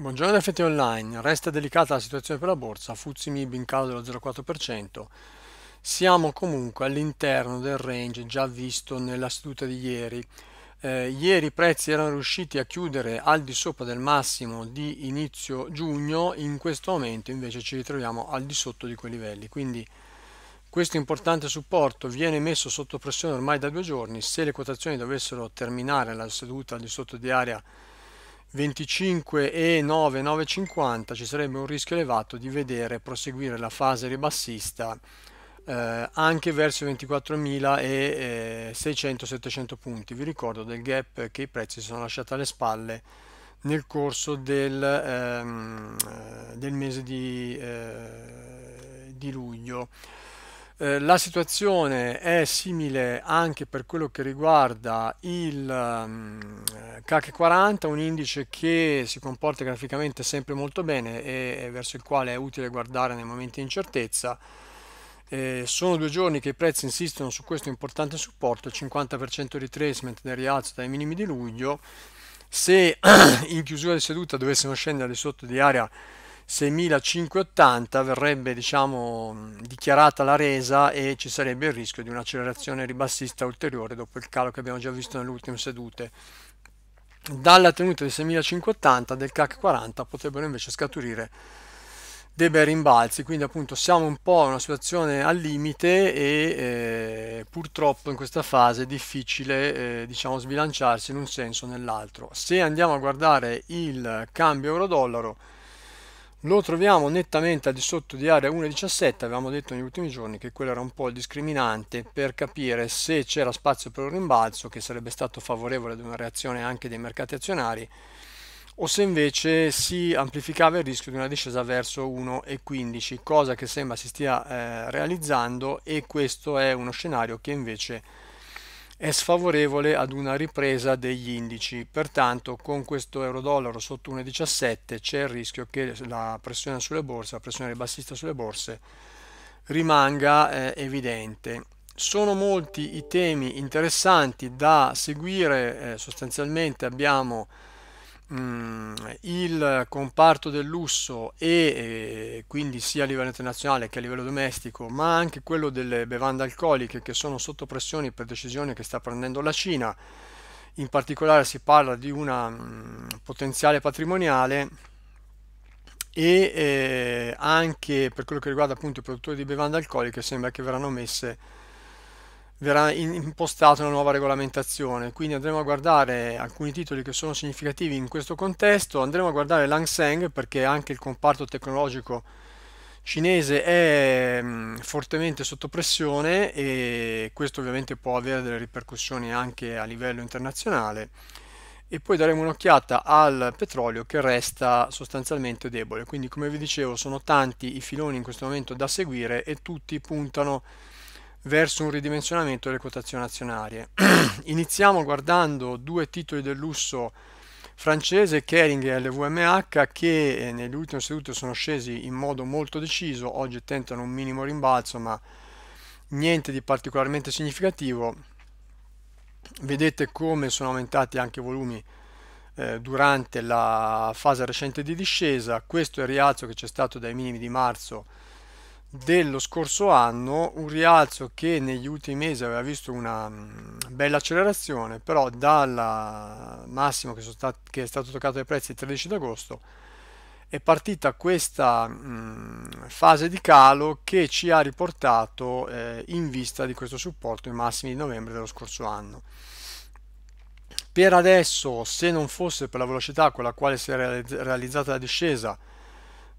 Buongiorno da FT Online, resta delicata la situazione per la borsa, Fuzzi Mib in calo dello 0,4%, siamo comunque all'interno del range già visto nella seduta di ieri, eh, ieri i prezzi erano riusciti a chiudere al di sopra del massimo di inizio giugno, in questo momento invece ci ritroviamo al di sotto di quei livelli, quindi questo importante supporto viene messo sotto pressione ormai da due giorni, se le quotazioni dovessero terminare la seduta al di sotto di area 25 e 9, 9,50 ci sarebbe un rischio elevato di vedere proseguire la fase ribassista eh, anche verso i 24.600-700 eh, punti. Vi ricordo del gap che i prezzi sono lasciati alle spalle nel corso del, ehm, eh, del mese di, eh, di luglio. Eh, la situazione è simile anche per quello che riguarda il um, CAC 40, un indice che si comporta graficamente sempre molto bene e verso il quale è utile guardare nei momenti di incertezza. Eh, sono due giorni che i prezzi insistono su questo importante supporto, il 50% retracement del rialzo dai minimi di luglio. Se in chiusura di seduta dovessimo scendere di sotto di area 6580 verrebbe diciamo, dichiarata la resa e ci sarebbe il rischio di un'accelerazione ribassista ulteriore dopo il calo che abbiamo già visto nelle ultime sedute. Dalla tenuta di 6580 del CAC 40 potrebbero invece scaturire dei bei rimbalzi, quindi appunto siamo un po' in una situazione al limite e eh, purtroppo in questa fase è difficile eh, diciamo sbilanciarsi in un senso o nell'altro. Se andiamo a guardare il cambio euro-dollaro, lo troviamo nettamente al di sotto di area 1.17 avevamo detto negli ultimi giorni che quello era un po' il discriminante per capire se c'era spazio per un rimbalzo che sarebbe stato favorevole ad una reazione anche dei mercati azionari o se invece si amplificava il rischio di una discesa verso 1.15 cosa che sembra si stia eh, realizzando e questo è uno scenario che invece è sfavorevole ad una ripresa degli indici, pertanto con questo euro-dollaro sotto 1,17 c'è il rischio che la pressione sulle borse, la pressione ribassista sulle borse rimanga eh, evidente. Sono molti i temi interessanti da seguire, eh, sostanzialmente abbiamo Mm, il comparto del lusso e quindi sia a livello internazionale che a livello domestico, ma anche quello delle bevande alcoliche che sono sotto pressione per decisioni che sta prendendo la Cina. In particolare si parla di una mm, potenziale patrimoniale e eh, anche per quello che riguarda appunto i produttori di bevande alcoliche sembra che verranno messe verrà impostata una nuova regolamentazione, quindi andremo a guardare alcuni titoli che sono significativi in questo contesto, andremo a guardare Lang Seng perché anche il comparto tecnologico cinese è mm, fortemente sotto pressione e questo ovviamente può avere delle ripercussioni anche a livello internazionale e poi daremo un'occhiata al petrolio che resta sostanzialmente debole quindi come vi dicevo sono tanti i filoni in questo momento da seguire e tutti puntano a verso un ridimensionamento delle quotazioni azionarie. Iniziamo guardando due titoli del lusso francese, Kering e LVMH, che eh, nelle ultime sedute sono scesi in modo molto deciso, oggi tentano un minimo rimbalzo, ma niente di particolarmente significativo. Vedete come sono aumentati anche i volumi eh, durante la fase recente di discesa, questo è il rialzo che c'è stato dai minimi di marzo dello scorso anno, un rialzo che negli ultimi mesi aveva visto una mm, bella accelerazione, però dal massimo che, stati, che, è stato toccato ai prezzi il 13 d'agosto è partita questa mh, mm, fase di calo che ci ha riportato eh, in vista di questo supporto ai massimi di novembre dello scorso anno. Per adesso, se non fosse per la velocità con la quale si è realizzata la discesa,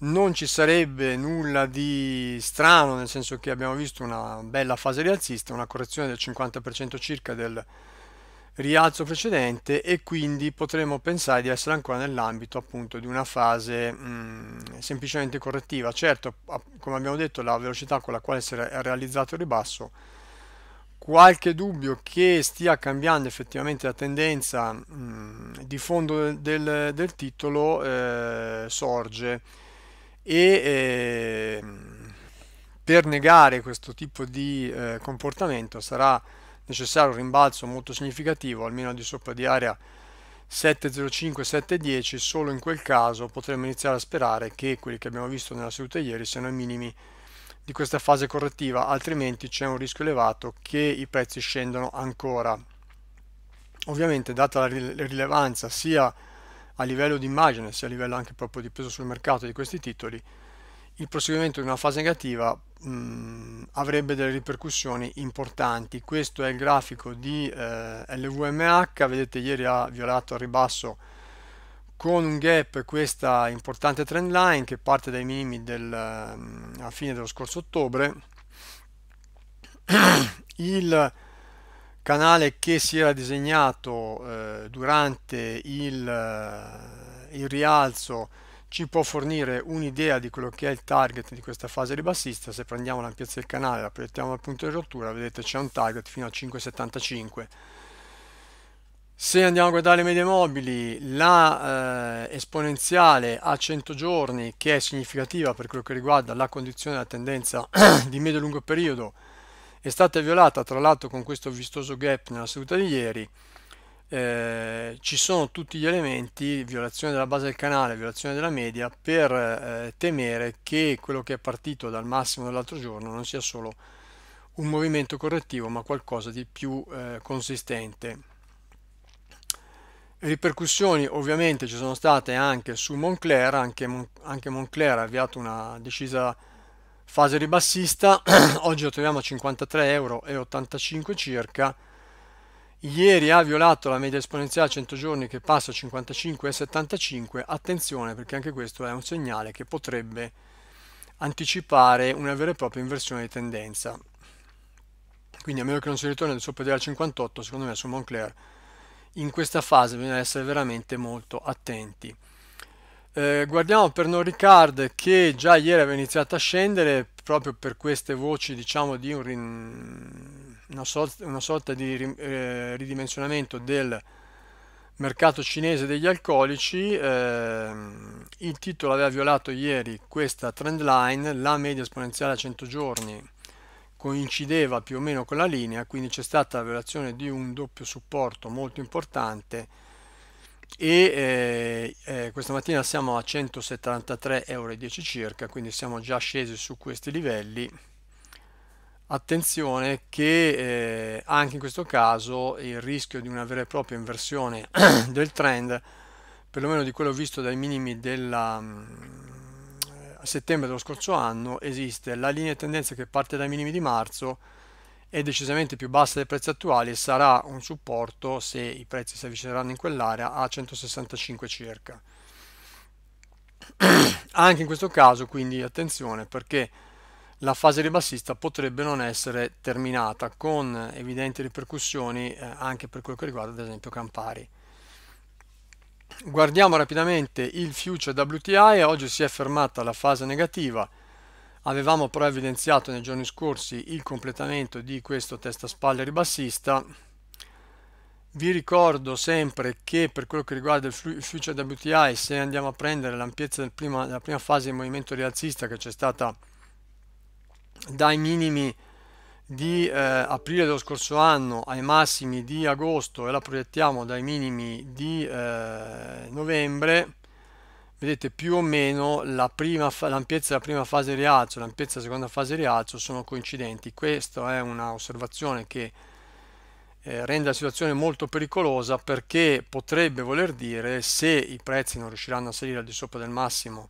non ci sarebbe nulla di strano, nel senso che abbiamo visto una bella fase rialzista, una correzione del 50% circa del rialzo precedente e quindi potremmo pensare di essere ancora nell'ambito appunto di una fase mh, semplicemente correttiva. Certo, come abbiamo detto, la velocità con la quale si è realizzato il ribasso qualche dubbio che stia cambiando effettivamente la tendenza mh, di fondo del, del titolo eh, sorge e eh, per negare questo tipo di eh, comportamento sarà necessario un rimbalzo molto significativo, almeno di sopra di area 705-710, solo in quel caso potremmo iniziare a sperare che quelli che abbiamo visto nella seduta ieri siano i minimi di questa fase correttiva, altrimenti c'è un rischio elevato che i prezzi scendano ancora. Ovviamente data la rilevanza sia a livello di immagine, sia a livello anche proprio di peso sul mercato di questi titoli, il proseguimento di una fase negativa mh, avrebbe delle ripercussioni importanti. Questo è il grafico di eh, LVMH, vedete ieri ha violato al ribasso con un gap questa importante trend line che parte dai minimi del, a fine dello scorso ottobre. il canale che si era disegnato eh, durante il, eh, il rialzo ci può fornire un'idea di quello che è il target di questa fase ribassista se prendiamo l'ampiezza del canale la proiettiamo al punto di rottura vedete c'è un target fino a 5,75 se andiamo a guardare le medie mobili la eh, esponenziale a 100 giorni che è significativa per quello che riguarda la condizione della tendenza di medio e lungo periodo è stata violata tra l'altro con questo vistoso gap nella seduta di ieri eh, ci sono tutti gli elementi violazione della base del canale violazione della media per eh, temere che quello che è partito dal massimo dell'altro giorno non sia solo un movimento correttivo ma qualcosa di più eh, consistente ripercussioni ovviamente ci sono state anche su Moncler anche, Mon- anche Moncler ha avviato una decisa fase ribassista oggi lo troviamo a 53,85 euro circa ieri ha violato la media esponenziale a 100 giorni che passa a 55,75 attenzione perché anche questo è un segnale che potrebbe anticipare una vera e propria inversione di tendenza quindi a meno che non si ritorni al sopra della 58 secondo me su Moncler in questa fase bisogna essere veramente molto attenti eh, guardiamo per non Ricard che già ieri aveva iniziato a scendere proprio per queste voci diciamo di un rin... una, sorta, una, sorta, di eh, ridimensionamento del mercato cinese degli alcolici eh, il titolo aveva violato ieri questa trend line la media esponenziale a 100 giorni coincideva più o meno con la linea quindi c'è stata la violazione di un doppio supporto molto importante e eh, eh, questa mattina siamo a 173,10 euro circa quindi siamo già scesi su questi livelli attenzione che eh, anche in questo caso il rischio di una vera e propria inversione del trend perlomeno di quello visto dai minimi della mm, settembre dello scorso anno esiste la linea di tendenza che parte dai minimi di marzo è decisamente più bassa dei prezzi attuali e sarà un supporto se i prezzi si avvicineranno in quell'area a 165 circa anche in questo caso quindi attenzione perché la fase ribassista potrebbe non essere terminata con evidenti ripercussioni eh, anche per quel che riguarda ad esempio Campari guardiamo rapidamente il future WTI oggi si è fermata la fase negativa Avevamo però evidenziato nei giorni scorsi il completamento di questo testa spalle ribassista. Vi ricordo sempre che per quello che riguarda il future WTI, se andiamo a prendere l'ampiezza del prima, della prima fase di movimento rialzista che c'è stata dai minimi di eh, aprile dello scorso anno ai massimi di agosto e la proiettiamo dai minimi di eh, novembre, vedete più o meno l'ampiezza della prima fase di rialzo e l'ampiezza della seconda fase di rialzo sono coincidenti. Questa è un'osservazione che eh, rende la situazione molto pericolosa perché potrebbe voler dire se i prezzi non riusciranno a salire al di sopra del massimo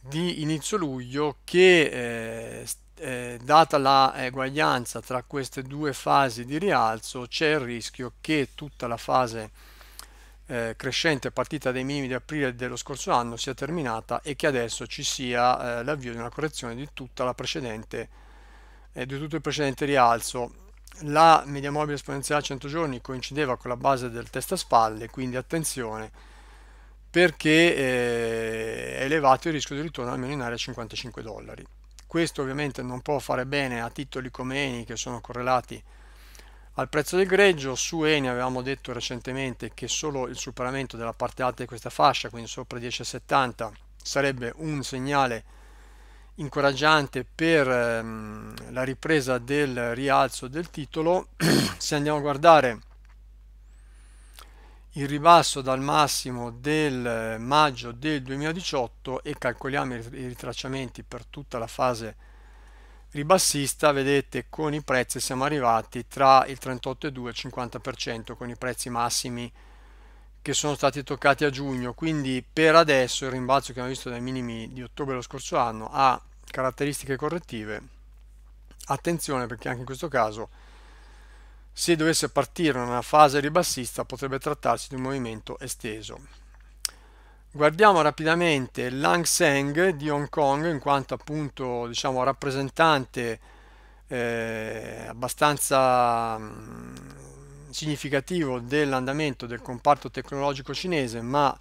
di inizio luglio che eh, eh, data la eguaglianza eh, tra queste due fasi di rialzo c'è il rischio che tutta la fase eh, crescente partita dai minimi di aprile dello scorso anno sia terminata e che adesso ci sia eh, l'avvio di una correzione di, eh, di tutto il precedente rialzo. La media mobile esponenziale a 100 giorni coincideva con la base del testa spalle, quindi attenzione perché eh, è elevato il rischio di ritorno almeno in area 55 dollari. Questo ovviamente non può fare bene a titoli come Eni che sono correlati al prezzo del greggio su Eni avevamo detto recentemente che solo il superamento della parte alta di questa fascia, quindi sopra 10,70, sarebbe un segnale incoraggiante per ehm, la ripresa del rialzo del titolo. Se andiamo a guardare il ribasso dal massimo del maggio del 2018 e calcoliamo i ritracciamenti per tutta la fase ribassista, vedete con i prezzi siamo arrivati tra il 38,2 e il 50% con i prezzi massimi che sono stati toccati a giugno, quindi per adesso il rimbalzo che abbiamo visto dai minimi di ottobre dello scorso anno ha caratteristiche correttive. Attenzione perché anche in questo caso se dovesse partire una fase ribassista potrebbe trattarsi di un movimento esteso. Guardiamo rapidamente Lang Seng di Hong Kong in quanto appunto diciamo, rappresentante eh, abbastanza mh, mm, significativo dell'andamento del comparto tecnologico cinese, ma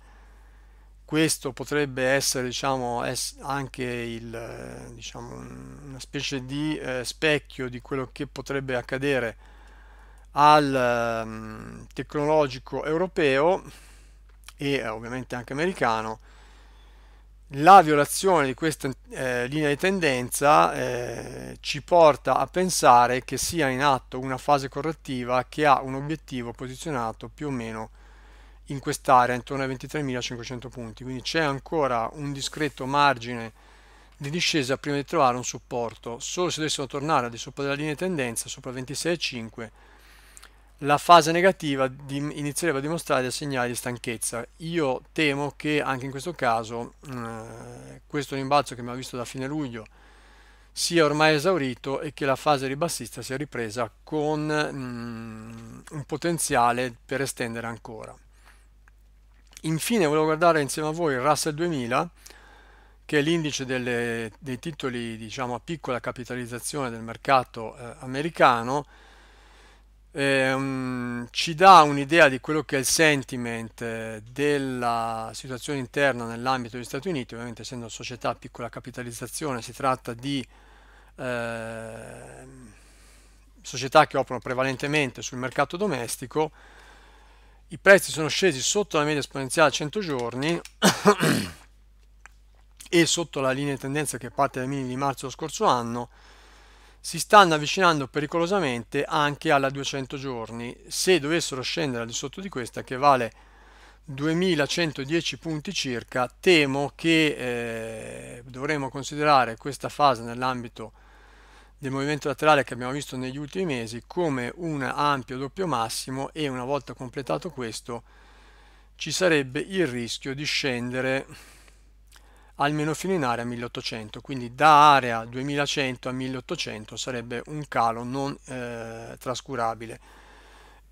questo potrebbe essere diciamo, anche il, diciamo, una specie di eh, specchio di quello che potrebbe accadere al mh, mm, tecnologico europeo e eh, ovviamente anche americano, la violazione di questa eh, linea di tendenza eh, ci porta a pensare che sia in atto una fase correttiva che ha un obiettivo posizionato più o meno in quest'area intorno ai 23.500 punti, quindi c'è ancora un discreto margine di discesa prima di trovare un supporto, solo se dovessimo tornare al di sopra della linea di tendenza, sopra 26,5 la fase negativa inizierebbe a dimostrare segnali di stanchezza. Io temo che anche in questo caso eh, questo rimbalzo che mi ha visto da fine luglio sia ormai esaurito e che la fase ribassista sia ripresa con mm, un potenziale per estendere ancora. Infine volevo guardare insieme a voi il Russell 2000 che è l'indice dei titoli diciamo, a piccola capitalizzazione del mercato eh, americano eh, ci dà un'idea di quello che è il sentiment eh, della situazione interna nell'ambito degli Stati Uniti, ovviamente essendo società a piccola capitalizzazione si tratta di eh, società che operano prevalentemente sul mercato domestico, i prezzi sono scesi sotto la media esponenziale a 100 giorni e sotto la linea di tendenza che parte dai minimi di marzo dello scorso anno, si stanno avvicinando pericolosamente anche alla 200 giorni se dovessero scendere al di sotto di questa che vale 2110 punti circa temo che eh, dovremo considerare questa fase nell'ambito del movimento laterale che abbiamo visto negli ultimi mesi come un ampio doppio massimo e una volta completato questo ci sarebbe il rischio di scendere almeno fino in area 1800 quindi da area 2100 a 1800 sarebbe un calo non eh, trascurabile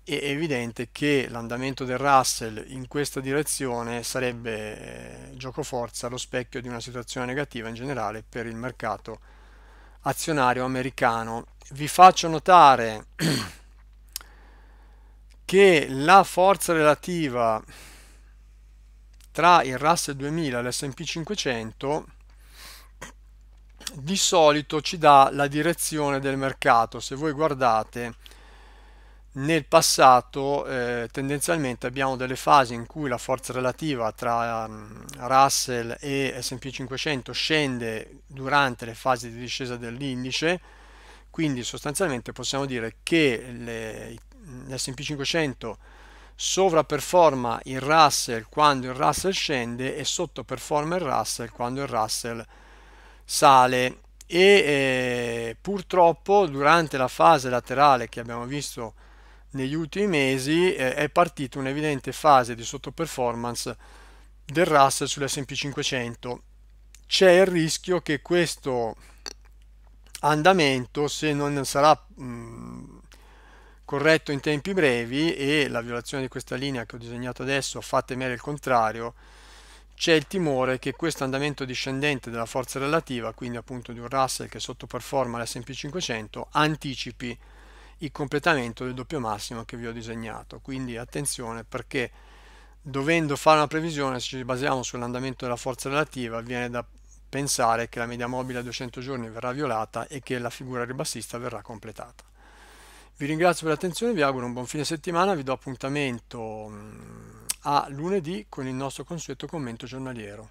è evidente che l'andamento del Russell in questa direzione sarebbe eh, gioco forza lo specchio di una situazione negativa in generale per il mercato azionario americano vi faccio notare che la forza relativa tra il Russell 2000 e l'S&P 500 di solito ci dà la direzione del mercato. Se voi guardate nel passato eh, tendenzialmente abbiamo delle fasi in cui la forza relativa tra um, Russell e S&P 500 scende durante le fasi di discesa dell'indice, quindi sostanzialmente possiamo dire che l'S&P 500 sovraperforma il Russell quando il Russell scende e sottoperforma il Russell quando il Russell sale e eh, purtroppo durante la fase laterale che abbiamo visto negli ultimi mesi eh, è partita un'evidente fase di sottoperformance del Russell sull'S&P 500 c'è il rischio che questo andamento se non sarà mh, corretto in tempi brevi e la violazione di questa linea che ho disegnato adesso fa temere il contrario, c'è il timore che questo andamento discendente della forza relativa, quindi appunto di un Russell che sottoperforma l'S&P 500, anticipi il completamento del doppio massimo che vi ho disegnato. Quindi attenzione perché dovendo fare una previsione, se ci basiamo sull'andamento della forza relativa, viene da pensare che la media mobile a 200 giorni verrà violata e che la figura ribassista verrà completata. Vi ringrazio per l'attenzione, vi auguro un buon fine settimana, vi do appuntamento mm, a lunedì con il nostro consueto commento giornaliero.